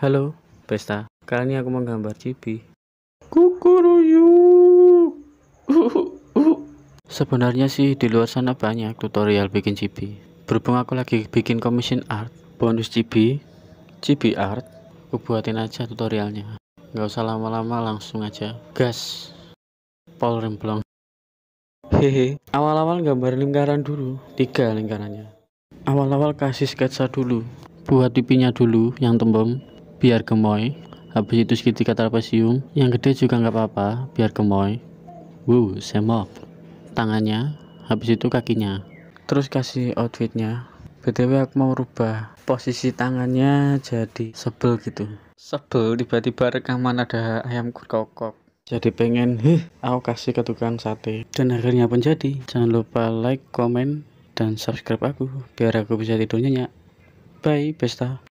Halo, pesta. Kali ini aku menggambar cibi. Kukuruyu. Sebenarnya sih di luar sana banyak tutorial bikin cibi. Berhubung aku lagi bikin commission art, bonus cibi, Cipi art, aku buatin aja tutorialnya. Gak usah lama-lama, langsung aja. Gas. Pol remblong. Hehe, awal-awal gambar lingkaran dulu, tiga lingkarannya. Awal-awal kasih sketsa dulu, buat pipinya dulu yang tembem, biar gemoy habis itu segitiga trapesium yang gede juga nggak apa-apa biar gemoy wuh semok tangannya habis itu kakinya terus kasih outfitnya btw aku mau rubah posisi tangannya jadi sebel gitu sebel tiba-tiba rekaman ada ayam kokok jadi pengen heh aku kasih ke tukang sate dan akhirnya pun jadi jangan lupa like comment dan subscribe aku biar aku bisa tidur ya bye besta